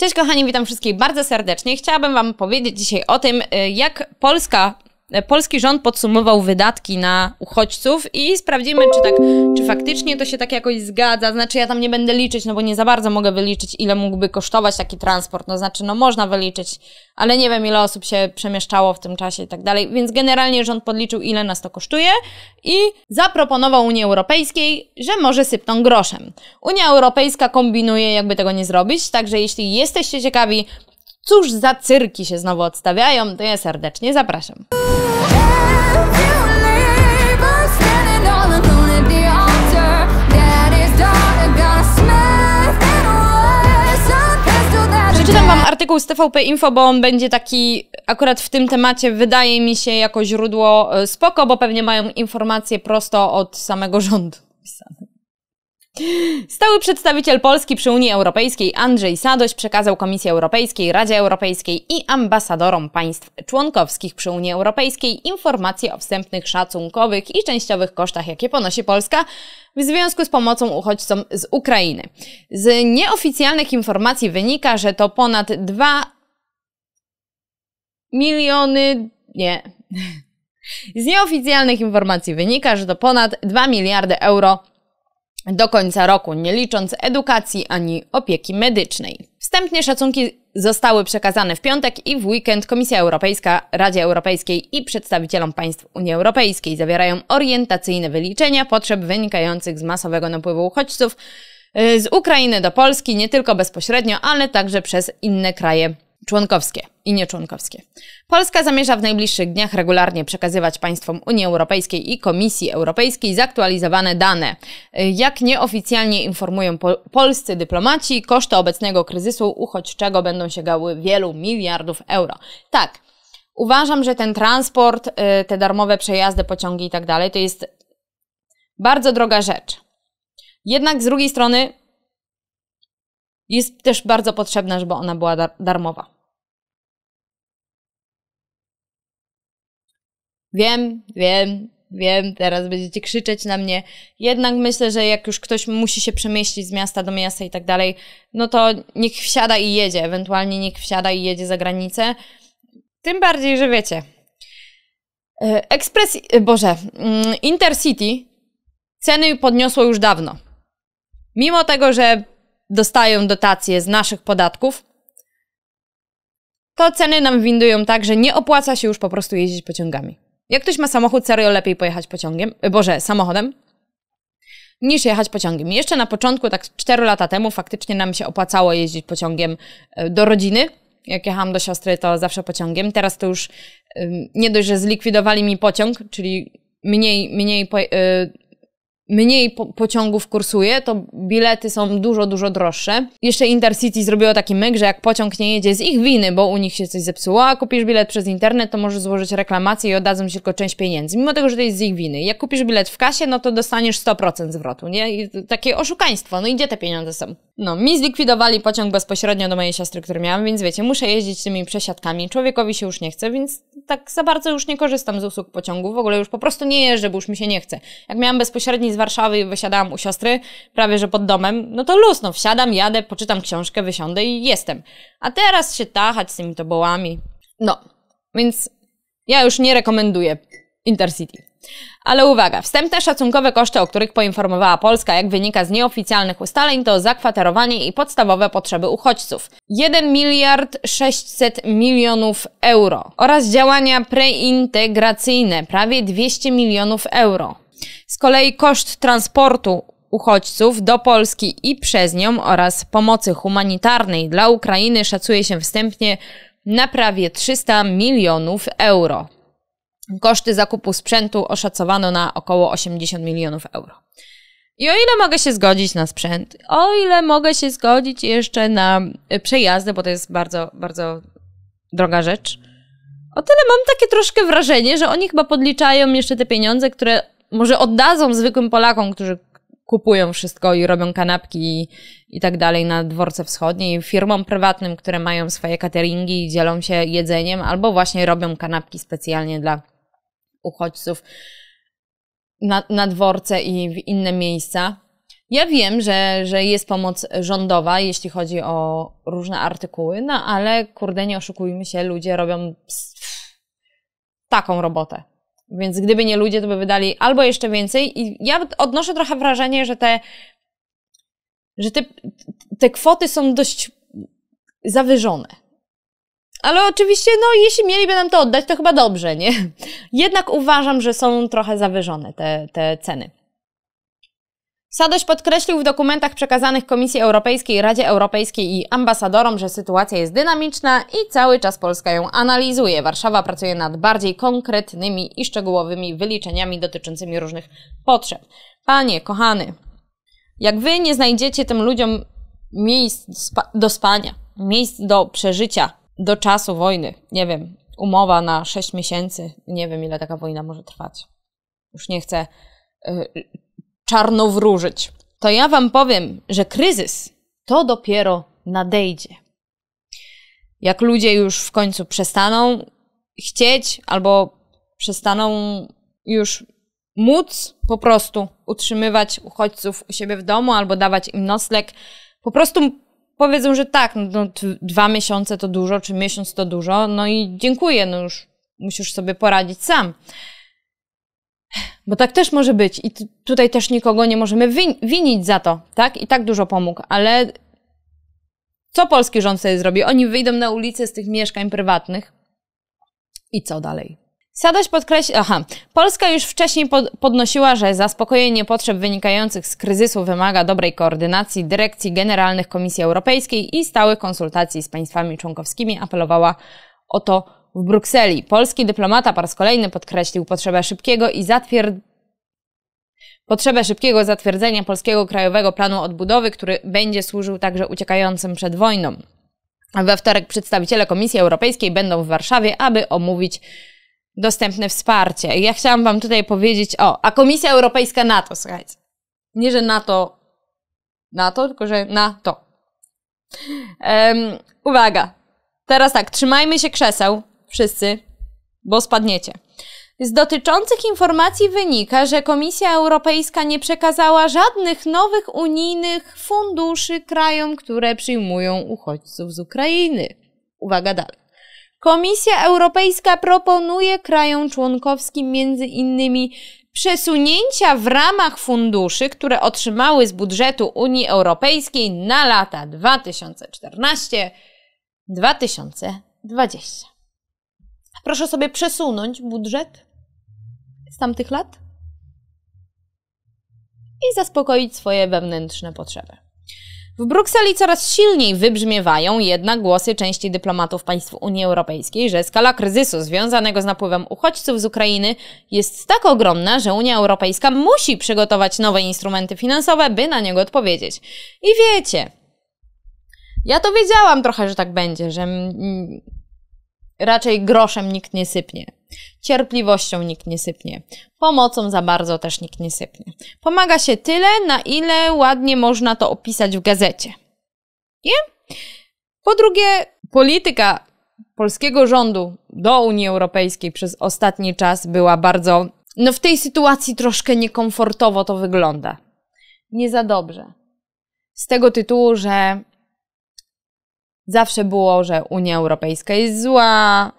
Cześć kochani, witam wszystkich bardzo serdecznie. Chciałabym Wam powiedzieć dzisiaj o tym, y, jak Polska polski rząd podsumował wydatki na uchodźców i sprawdzimy, czy tak, czy faktycznie to się tak jakoś zgadza. Znaczy, ja tam nie będę liczyć, no bo nie za bardzo mogę wyliczyć, ile mógłby kosztować taki transport. No znaczy, no można wyliczyć, ale nie wiem, ile osób się przemieszczało w tym czasie i tak dalej. Więc generalnie rząd podliczył, ile nas to kosztuje i zaproponował Unii Europejskiej, że może sypną groszem. Unia Europejska kombinuje, jakby tego nie zrobić, także jeśli jesteście ciekawi, Cóż za cyrki się znowu odstawiają, to ja serdecznie zapraszam. artykuł z TVP Info, bo on będzie taki akurat w tym temacie wydaje mi się jako źródło e, spoko, bo pewnie mają informacje prosto od samego rządu. Pisane. Stały przedstawiciel Polski przy Unii Europejskiej Andrzej Sadoś przekazał Komisji Europejskiej, Radzie Europejskiej i ambasadorom państw członkowskich przy Unii Europejskiej informacje o wstępnych szacunkowych i częściowych kosztach, jakie ponosi Polska w związku z pomocą uchodźcom z Ukrainy. Z nieoficjalnych informacji wynika, że to ponad 2 miliony. Nie. Z nieoficjalnych informacji wynika, że to ponad 2 miliardy euro do końca roku, nie licząc edukacji ani opieki medycznej. Wstępnie szacunki zostały przekazane w piątek i w weekend Komisja Europejska Radzie Europejskiej i przedstawicielom państw Unii Europejskiej zawierają orientacyjne wyliczenia potrzeb wynikających z masowego napływu uchodźców y, z Ukrainy do Polski, nie tylko bezpośrednio, ale także przez inne kraje członkowskie i nieczłonkowskie. Polska zamierza w najbliższych dniach regularnie przekazywać państwom Unii Europejskiej i Komisji Europejskiej zaktualizowane dane. Jak nieoficjalnie informują polscy dyplomaci, koszty obecnego kryzysu uchodźczego będą sięgały wielu miliardów euro. Tak, uważam, że ten transport, y, te darmowe przejazdy, pociągi i tak dalej, to jest bardzo droga rzecz. Jednak z drugiej strony jest też bardzo potrzebna, żeby ona była dar darmowa. Wiem, wiem, wiem, teraz będziecie krzyczeć na mnie. Jednak myślę, że jak już ktoś musi się przemieścić z miasta do miasta i tak dalej, no to niech wsiada i jedzie, ewentualnie niech wsiada i jedzie za granicę. Tym bardziej, że wiecie. E, ekspres, e, Boże, mm, Intercity ceny podniosło już dawno. Mimo tego, że dostają dotacje z naszych podatków, to ceny nam windują tak, że nie opłaca się już po prostu jeździć pociągami. Jak ktoś ma samochód, serio lepiej pojechać pociągiem, e, boże, samochodem, niż jechać pociągiem. Jeszcze na początku, tak 4 lata temu, faktycznie nam się opłacało jeździć pociągiem e, do rodziny. Jak jechałam do siostry, to zawsze pociągiem. Teraz to już nie dość, że zlikwidowali mi pociąg, czyli mniej, mniej e, mniej po pociągów kursuje, to bilety są dużo, dużo droższe. Jeszcze Intercity zrobiło taki myk, że jak pociąg nie jedzie z ich winy, bo u nich się coś zepsuło, a kupisz bilet przez internet, to możesz złożyć reklamację i oddadzą ci tylko część pieniędzy, mimo tego, że to jest z ich winy. Jak kupisz bilet w kasie, no to dostaniesz 100% zwrotu, nie? I takie oszukaństwo, no i gdzie te pieniądze są? No, mi zlikwidowali pociąg bezpośrednio do mojej siostry, który miałam, więc wiecie, muszę jeździć tymi przesiadkami. Człowiekowi się już nie chce, więc tak za bardzo już nie korzystam z usług pociągu. W ogóle już po prostu nie jeżdżę, bo już mi się nie chce. Jak miałam bezpośredni z Warszawy i wysiadałam u siostry, prawie że pod domem, no to luz, no wsiadam, jadę, poczytam książkę, wysiądę i jestem. A teraz się tachać z tymi tobołami. No, więc ja już nie rekomenduję Intercity. Ale uwaga, wstępne szacunkowe koszty, o których poinformowała Polska, jak wynika z nieoficjalnych ustaleń, to zakwaterowanie i podstawowe potrzeby uchodźców. 1 miliard 600 milionów euro oraz działania preintegracyjne, prawie 200 milionów euro. Z kolei koszt transportu uchodźców do Polski i przez nią oraz pomocy humanitarnej dla Ukrainy szacuje się wstępnie na prawie 300 milionów euro. Koszty zakupu sprzętu oszacowano na około 80 milionów euro. I o ile mogę się zgodzić na sprzęt, o ile mogę się zgodzić jeszcze na przejazdy, bo to jest bardzo, bardzo droga rzecz, o tyle mam takie troszkę wrażenie, że oni chyba podliczają jeszcze te pieniądze, które może oddadzą zwykłym Polakom, którzy kupują wszystko i robią kanapki i, i tak dalej na dworce wschodniej, firmom prywatnym, które mają swoje cateringi i dzielą się jedzeniem, albo właśnie robią kanapki specjalnie dla uchodźców na, na dworce i w inne miejsca. Ja wiem, że, że jest pomoc rządowa, jeśli chodzi o różne artykuły, no ale kurde, nie oszukujmy się, ludzie robią taką robotę. Więc gdyby nie ludzie, to by wydali albo jeszcze więcej. I ja odnoszę trochę wrażenie, że te, że te, te kwoty są dość zawyżone. Ale oczywiście, no, jeśli mieliby nam to oddać, to chyba dobrze, nie? Jednak uważam, że są trochę zawyżone te, te ceny. Sadoś podkreślił w dokumentach przekazanych Komisji Europejskiej, Radzie Europejskiej i ambasadorom, że sytuacja jest dynamiczna i cały czas Polska ją analizuje. Warszawa pracuje nad bardziej konkretnymi i szczegółowymi wyliczeniami dotyczącymi różnych potrzeb. Panie, kochany, jak wy nie znajdziecie tym ludziom miejsc do, spania, miejsc do przeżycia, do czasu wojny, nie wiem, umowa na 6 miesięcy, nie wiem ile taka wojna może trwać. Już nie chcę y, czarnowróżyć. To ja Wam powiem, że kryzys to dopiero nadejdzie. Jak ludzie już w końcu przestaną chcieć albo przestaną już móc po prostu utrzymywać uchodźców u siebie w domu albo dawać im noslek, po prostu powiedzą, że tak, no, dwa miesiące to dużo, czy miesiąc to dużo, no i dziękuję, no już musisz sobie poradzić sam. Bo tak też może być i tutaj też nikogo nie możemy win winić za to, tak? I tak dużo pomógł, ale co polski rząd sobie zrobi? Oni wyjdą na ulicę z tych mieszkań prywatnych i co dalej? Sadaś podkreśla, aha, Polska już wcześniej pod podnosiła, że zaspokojenie potrzeb wynikających z kryzysu wymaga dobrej koordynacji dyrekcji generalnych Komisji Europejskiej i stałych konsultacji z państwami członkowskimi. Apelowała o to w Brukseli. Polski dyplomata po raz kolejny podkreślił potrzebę szybkiego i zatwierd... Potrzebę szybkiego zatwierdzenia polskiego krajowego planu odbudowy, który będzie służył także uciekającym przed wojną. We wtorek przedstawiciele Komisji Europejskiej będą w Warszawie, aby omówić dostępne wsparcie. Ja chciałam Wam tutaj powiedzieć, o, a Komisja Europejska NATO, słuchajcie. Nie, że NATO, NATO, tylko że NATO. Um, uwaga. Teraz tak, trzymajmy się krzeseł, Wszyscy, bo spadniecie. Z dotyczących informacji wynika, że Komisja Europejska nie przekazała żadnych nowych unijnych funduszy krajom, które przyjmują uchodźców z Ukrainy. Uwaga dalej. Komisja Europejska proponuje krajom członkowskim między innymi przesunięcia w ramach funduszy, które otrzymały z budżetu Unii Europejskiej na lata 2014-2020. Proszę sobie przesunąć budżet z tamtych lat i zaspokoić swoje wewnętrzne potrzeby. W Brukseli coraz silniej wybrzmiewają jednak głosy części dyplomatów państw Unii Europejskiej, że skala kryzysu związanego z napływem uchodźców z Ukrainy jest tak ogromna, że Unia Europejska musi przygotować nowe instrumenty finansowe, by na niego odpowiedzieć. I wiecie, ja to wiedziałam trochę, że tak będzie, że Raczej groszem nikt nie sypnie. Cierpliwością nikt nie sypnie. Pomocą za bardzo też nikt nie sypnie. Pomaga się tyle, na ile ładnie można to opisać w gazecie. Nie? Po drugie, polityka polskiego rządu do Unii Europejskiej przez ostatni czas była bardzo. No, w tej sytuacji troszkę niekomfortowo to wygląda. Nie za dobrze. Z tego tytułu, że Zawsze było, że Unia Europejska jest zła,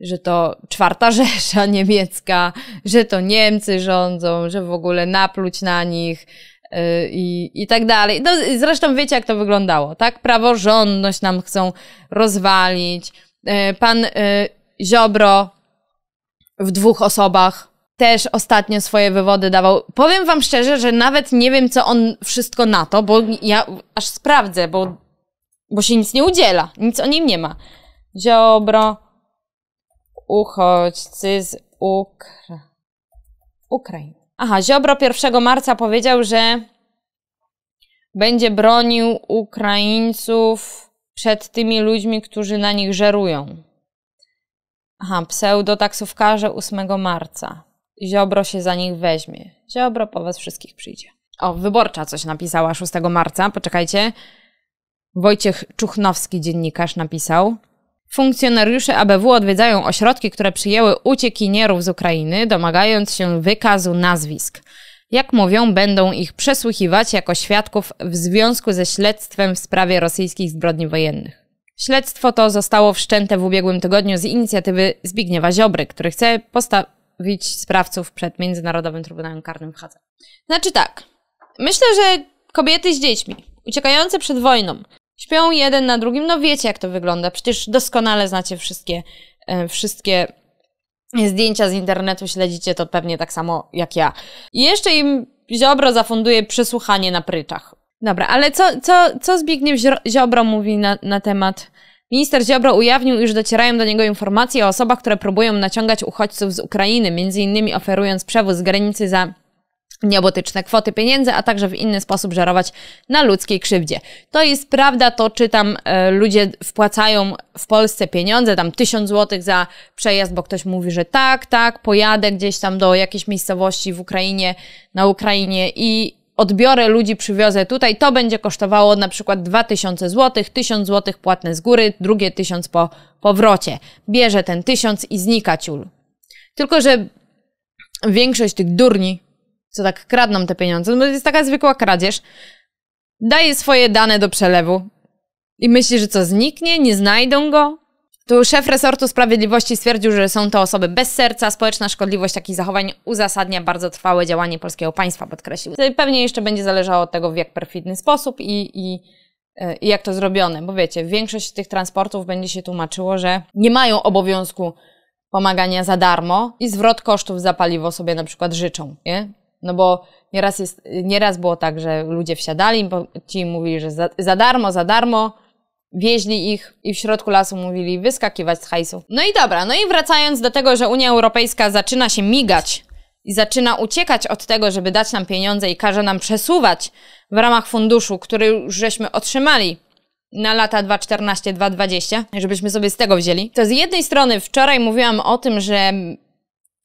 że to czwarta Rzesza niemiecka, że to Niemcy rządzą, że w ogóle napluć na nich y, i, i tak dalej. No, zresztą wiecie, jak to wyglądało, tak? Praworządność nam chcą rozwalić. Y, pan yy, Ziobro w dwóch osobach też ostatnio swoje wywody dawał. Powiem wam szczerze, że nawet nie wiem, co on wszystko na to, bo ja aż sprawdzę, bo bo się nic nie udziela, nic o nim nie ma. Ziobro, uchodźcy z Ukra... Ukrainy. Aha, Ziobro 1 marca powiedział, że będzie bronił Ukraińców przed tymi ludźmi, którzy na nich żerują. Aha, pseudotaksówkarze 8 marca. Ziobro się za nich weźmie. Ziobro po was wszystkich przyjdzie. O, wyborcza coś napisała 6 marca, poczekajcie. Wojciech Czuchnowski, dziennikarz, napisał. Funkcjonariusze ABW odwiedzają ośrodki, które przyjęły uciekinierów z Ukrainy, domagając się wykazu nazwisk. Jak mówią, będą ich przesłuchiwać jako świadków w związku ze śledztwem w sprawie rosyjskich zbrodni wojennych. Śledztwo to zostało wszczęte w ubiegłym tygodniu z inicjatywy Zbigniewa Ziobry, który chce postawić sprawców przed Międzynarodowym Trybunałem Karnym w Hadze. Znaczy tak, myślę, że kobiety z dziećmi, uciekające przed wojną, Śpią jeden na drugim. No wiecie, jak to wygląda. Przecież doskonale znacie wszystkie, e, wszystkie zdjęcia z internetu, śledzicie to pewnie tak samo jak ja. I jeszcze im Ziobro zafunduje przesłuchanie na pryczach. Dobra, ale co, co, co Zbigniew Ziobro mówi na, na temat... Minister Ziobro ujawnił, iż docierają do niego informacje o osobach, które próbują naciągać uchodźców z Ukrainy, m.in. oferując przewóz z granicy za nieobotyczne kwoty pieniędzy, a także w inny sposób żerować na ludzkiej krzywdzie. To jest prawda, to czy e, ludzie wpłacają w Polsce pieniądze, tam tysiąc złotych za przejazd, bo ktoś mówi, że tak, tak, pojadę gdzieś tam do jakiejś miejscowości w Ukrainie, na Ukrainie i odbiorę ludzi, przywiozę tutaj, to będzie kosztowało na przykład 2000 zł, 1000 zł płatne z góry, drugie 1000 po powrocie. Bierze ten 1000 i znika ciul. Tylko, że większość tych durni co tak kradną te pieniądze, bo no, to jest taka zwykła kradzież, daje swoje dane do przelewu i myśli, że co zniknie, nie znajdą go. Tu szef resortu sprawiedliwości stwierdził, że są to osoby bez serca, społeczna szkodliwość takich zachowań uzasadnia bardzo trwałe działanie polskiego państwa, podkreślił. Pewnie jeszcze będzie zależało od tego, w jak perfidny sposób i, i e, i jak to zrobione, bo wiecie, większość tych transportów będzie się tłumaczyło, że nie mają obowiązku pomagania za darmo i zwrot kosztów za paliwo sobie na przykład życzą, nie? No bo nieraz, jest, nieraz było tak, że ludzie wsiadali, ci mówili, że za, za darmo, za darmo, wieźli ich i w środku lasu mówili wyskakiwać z hajsu. No i dobra, no i wracając do tego, że Unia Europejska zaczyna się migać i zaczyna uciekać od tego, żeby dać nam pieniądze i każe nam przesuwać w ramach funduszu, który już żeśmy otrzymali na lata 2014-2020, żebyśmy sobie z tego wzięli. To z jednej strony wczoraj mówiłam o tym, że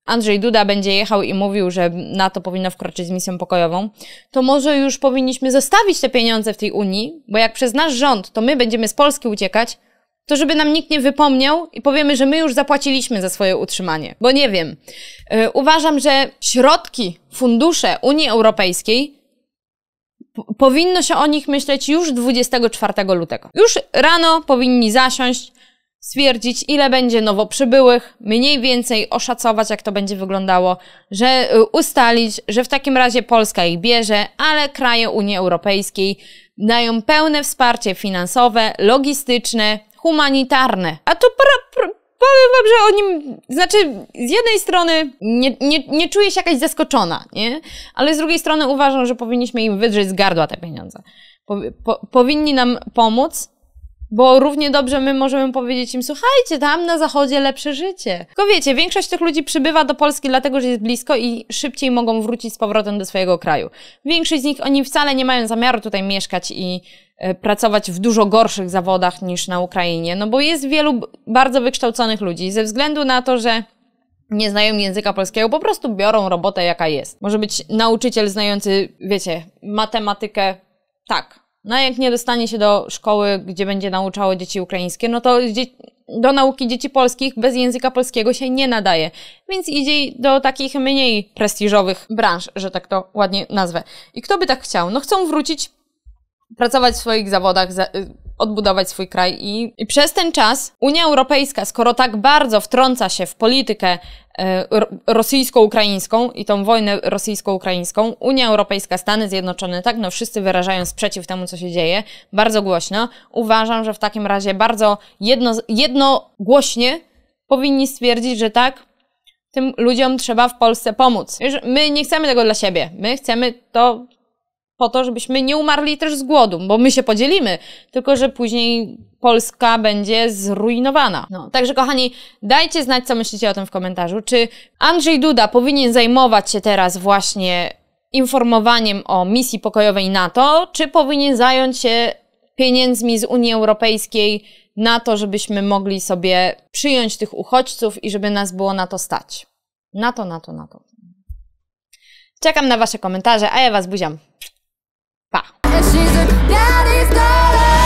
Andrzej Duda będzie jechał i mówił, że NATO powinno wkroczyć z misją pokojową, to może już powinniśmy zostawić te pieniądze w tej Unii, bo jak przez nasz rząd to my będziemy z Polski uciekać, to żeby nam nikt nie wypomniał i powiemy, że my już zapłaciliśmy za swoje utrzymanie. Bo nie wiem, yy, uważam, że środki, fundusze Unii Europejskiej powinno się o nich myśleć już 24 lutego. Już rano powinni zasiąść stwierdzić, ile będzie nowo przybyłych, mniej więcej oszacować, jak to będzie wyglądało, że y, ustalić, że w takim razie Polska ich bierze, ale kraje Unii Europejskiej dają pełne wsparcie finansowe, logistyczne, humanitarne. A tu pra, pra, powiem wam, że o nim, znaczy z jednej strony nie, nie, nie czuję się jakaś zaskoczona, nie? Ale z drugiej strony uważam, że powinniśmy im wydrzeć z gardła te pieniądze. Po, po, powinni nam pomóc, bo równie dobrze my możemy powiedzieć im, słuchajcie, tam na zachodzie lepsze życie. Tylko wiecie, większość tych ludzi przybywa do Polski dlatego, że jest blisko i szybciej mogą wrócić z powrotem do swojego kraju. Większość z nich, oni wcale nie mają zamiaru tutaj mieszkać i e, pracować w dużo gorszych zawodach niż na Ukrainie, no bo jest wielu bardzo wykształconych ludzi ze względu na to, że nie znają języka polskiego, po prostu biorą robotę jaka jest. Może być nauczyciel znający, wiecie, matematykę tak, no a jak nie dostanie się do szkoły, gdzie będzie nauczało dzieci ukraińskie, no to do nauki dzieci polskich bez języka polskiego się nie nadaje. Więc idzie do takich mniej prestiżowych branż, że tak to ładnie nazwę. I kto by tak chciał? No chcą wrócić pracować w swoich zawodach, y, odbudować swój kraj. I, I, przez ten czas Unia Europejska, skoro tak bardzo wtrąca się w politykę e, rosyjsko-ukraińską i tą wojnę rosyjsko-ukraińską, Unia Europejska, Stany Zjednoczone, tak no wszyscy wyrażają sprzeciw temu, co się dzieje, bardzo głośno, uważam, że w takim razie bardzo jedno, jednogłośnie powinni stwierdzić, że tak, tym ludziom trzeba w Polsce pomóc. My nie chcemy tego dla siebie. My chcemy to po to, żebyśmy nie umarli też z głodu, bo my się podzielimy, tylko że później Polska będzie zrujnowana. No, także kochani, dajcie znać, co myślicie o tym w komentarzu. Czy Andrzej Duda powinien zajmować się teraz właśnie informowaniem o misji pokojowej NATO, czy powinien zająć się pieniędzmi z Unii Europejskiej na to, żebyśmy mogli sobie przyjąć tych uchodźców i żeby nas było na to stać? Na to, na to, na to. Czekam na Wasze komentarze, a ja Was buziam. And she's a daddy's daughter.